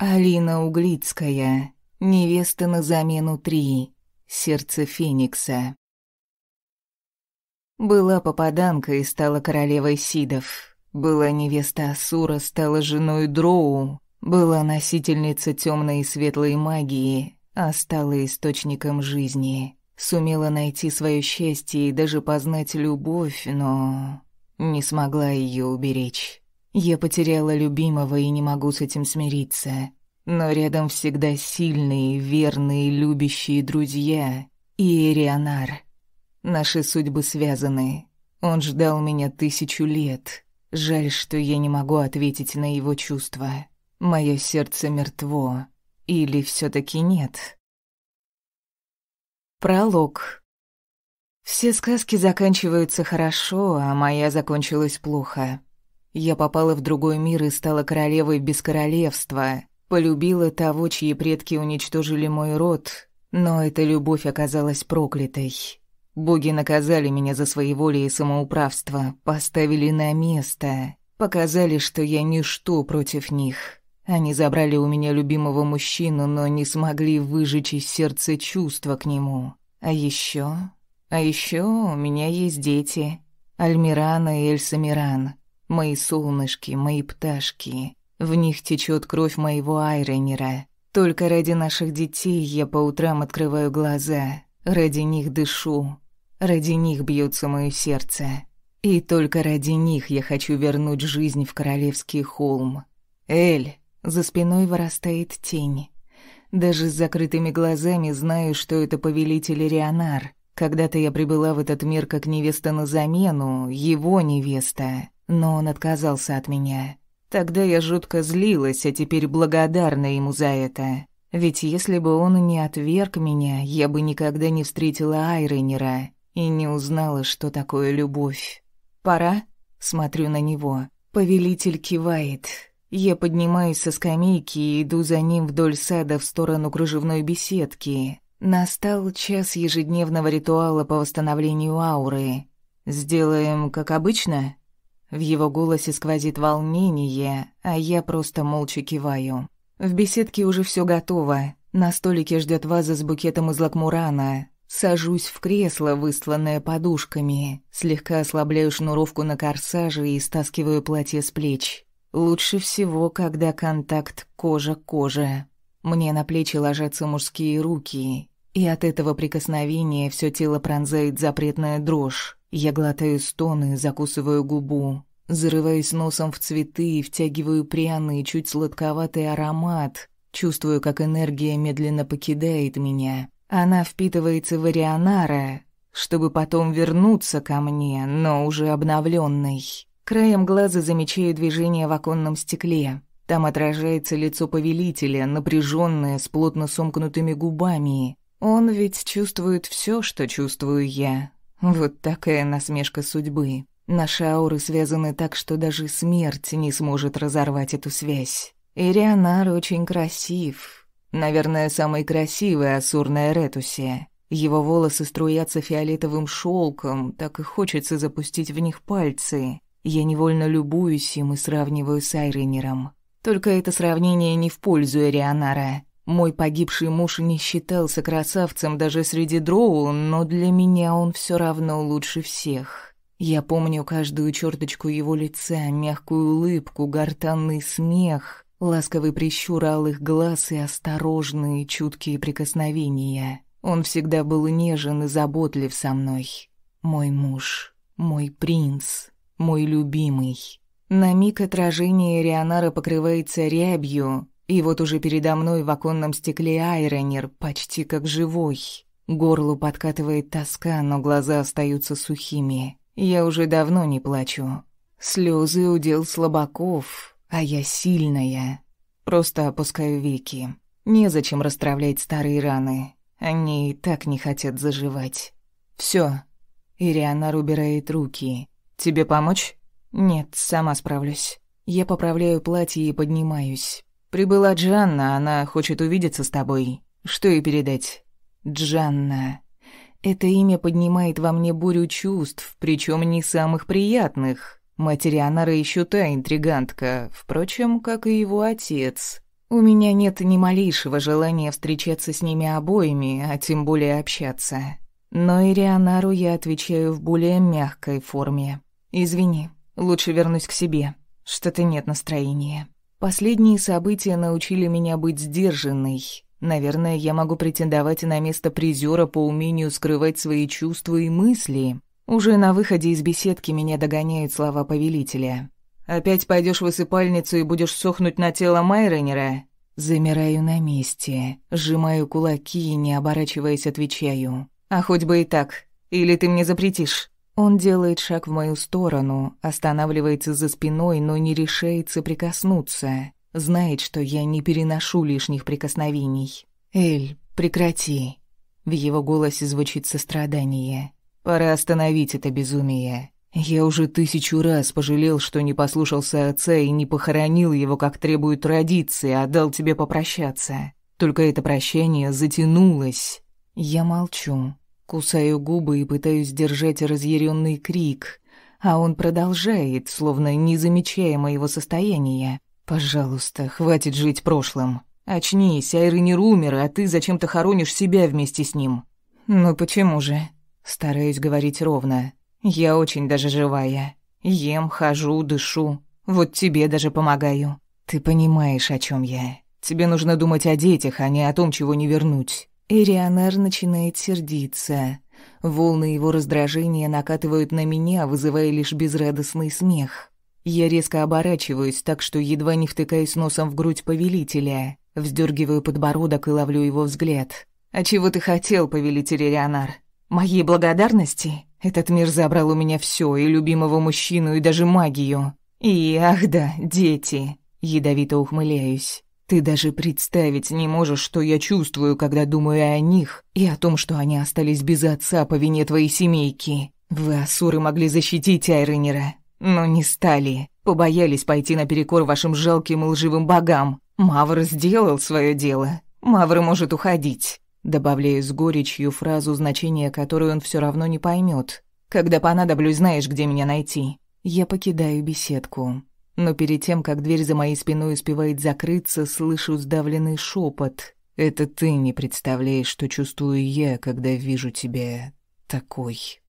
Алина Углицкая. Невеста на замену три. Сердце Феникса. Была попаданка и стала королевой Сидов. Была невеста Асура, стала женой Дроу. Была носительница темной и светлой магии, а стала источником жизни. Сумела найти свое счастье и даже познать любовь, но не смогла ее уберечь. Я потеряла любимого и не могу с этим смириться. Но рядом всегда сильные, верные, любящие друзья. И Эрионар. Наши судьбы связаны. Он ждал меня тысячу лет. Жаль, что я не могу ответить на его чувства. Мое сердце мертво. Или все таки нет? Пролог. Все сказки заканчиваются хорошо, а моя закончилась плохо. Я попала в другой мир и стала королевой без королевства. Полюбила того, чьи предки уничтожили мой род. Но эта любовь оказалась проклятой. Боги наказали меня за свои воли и самоуправство, поставили на место, показали, что я ничто против них. Они забрали у меня любимого мужчину, но не смогли выжечь из сердца чувства к нему. А еще, А еще у меня есть дети. Альмирана и Эльсамиран — Мои солнышки, мои пташки. В них течет кровь моего Айренера. Только ради наших детей я по утрам открываю глаза. Ради них дышу. Ради них бьется мое сердце. И только ради них я хочу вернуть жизнь в королевский холм. Эль, за спиной вырастает тень. Даже с закрытыми глазами знаю, что это повелитель Рионар. Когда-то я прибыла в этот мир как невеста на замену, его невеста. Но он отказался от меня. Тогда я жутко злилась, а теперь благодарна ему за это. Ведь если бы он не отверг меня, я бы никогда не встретила Айренера и не узнала, что такое любовь. «Пора?» — смотрю на него. Повелитель кивает. Я поднимаюсь со скамейки и иду за ним вдоль сада в сторону кружевной беседки. Настал час ежедневного ритуала по восстановлению ауры. «Сделаем, как обычно?» В его голосе сквозит волнение, а я просто молча киваю. В беседке уже все готово. На столике ждет ваза с букетом из лакмурана. Сажусь в кресло, высланное подушками. Слегка ослабляю шнуровку на корсаже и стаскиваю платье с плеч. Лучше всего, когда контакт кожа к коже. Мне на плечи ложатся мужские руки, и от этого прикосновения все тело пронзает запретная дрожь. Я глотаю стоны, закусываю губу, зарываюсь носом в цветы, и втягиваю пряный, чуть сладковатый аромат, чувствую, как энергия медленно покидает меня. Она впитывается в Арианара, чтобы потом вернуться ко мне, но уже обновленной. Краем глаза замечаю движение в оконном стекле. Там отражается лицо повелителя, напряженное, с плотно сомкнутыми губами. Он ведь чувствует все, что чувствую я, вот такая насмешка судьбы. Наши ауры связаны так, что даже смерть не сможет разорвать эту связь. Ирианар очень красив. Наверное, самый красивый Асур на Эретусе. Его волосы струятся фиолетовым шелком, так и хочется запустить в них пальцы. Я невольно любуюсь им и сравниваю с Айренером. Только это сравнение не в пользу Ирианара. Мой погибший муж не считался красавцем даже среди дроу, но для меня он все равно лучше всех. Я помню каждую черточку его лица, мягкую улыбку, гортанный смех, ласковый прищур алых глаз и осторожные, чуткие прикосновения. Он всегда был нежен и заботлив со мной. Мой муж, мой принц, мой любимый. На миг отражение Рионара покрывается рябью, и вот уже передо мной в оконном стекле айронер, почти как живой. Горлу подкатывает тоска, но глаза остаются сухими. Я уже давно не плачу. Слезы удел слабаков, а я сильная. Просто опускаю веки. Незачем расстравлять старые раны. Они и так не хотят заживать. Все. Ирианар убирает руки. «Тебе помочь?» «Нет, сама справлюсь». Я поправляю платье и поднимаюсь. «Прибыла Джанна, она хочет увидеться с тобой. Что ей передать?» «Джанна». Это имя поднимает во мне бурю чувств, причем не самых приятных. Материанара еще та интригантка, впрочем, как и его отец. У меня нет ни малейшего желания встречаться с ними обоими, а тем более общаться. Но Ирианару я отвечаю в более мягкой форме. «Извини, лучше вернусь к себе. Что-то нет настроения». Последние события научили меня быть сдержанной. Наверное, я могу претендовать на место призера по умению скрывать свои чувства и мысли. Уже на выходе из беседки меня догоняют слова повелителя. «Опять пойдешь в высыпальницу и будешь сохнуть на тело Майронера?» Замираю на месте, сжимаю кулаки и, не оборачиваясь, отвечаю. «А хоть бы и так. Или ты мне запретишь?» Он делает шаг в мою сторону, останавливается за спиной, но не решается прикоснуться. Знает, что я не переношу лишних прикосновений. «Эль, прекрати!» В его голосе звучит сострадание. «Пора остановить это безумие. Я уже тысячу раз пожалел, что не послушался отца и не похоронил его, как требуют традиции, а дал тебе попрощаться. Только это прощание затянулось». Я молчу. Кусаю губы и пытаюсь держать разъяренный крик, а он продолжает, словно не замечая моего состояния. «Пожалуйста, хватит жить прошлым. Очнись, Айры не умер, а ты зачем-то хоронишь себя вместе с ним». «Ну почему же?» Стараюсь говорить ровно. «Я очень даже живая. Ем, хожу, дышу. Вот тебе даже помогаю. Ты понимаешь, о чем я. Тебе нужно думать о детях, а не о том, чего не вернуть. Эрианер начинает сердиться. Волны его раздражения накатывают на меня, вызывая лишь безрадостный смех. Я резко оборачиваюсь, так что едва не втыкаюсь носом в грудь повелителя. Вздергиваю подбородок и ловлю его взгляд. «А чего ты хотел, повелитель Эрианар? Моей благодарности? Этот мир забрал у меня все, и любимого мужчину, и даже магию. И, ах да, дети!» Ядовито ухмыляюсь. Ты даже представить не можешь, что я чувствую, когда думаю о них и о том, что они остались без отца по вине твоей семейки. Вы, Асуры, могли защитить Айренера, но не стали. Побоялись пойти наперекор вашим жалким и лживым богам. Мавр сделал свое дело. Мавр может уходить. Добавляю с горечью фразу, значение которой он все равно не поймет. Когда понадоблюсь, знаешь, где меня найти. Я покидаю беседку. Но перед тем, как дверь за моей спиной успевает закрыться, слышу сдавленный шепот. «Это ты не представляешь, что чувствую я, когда вижу тебя такой».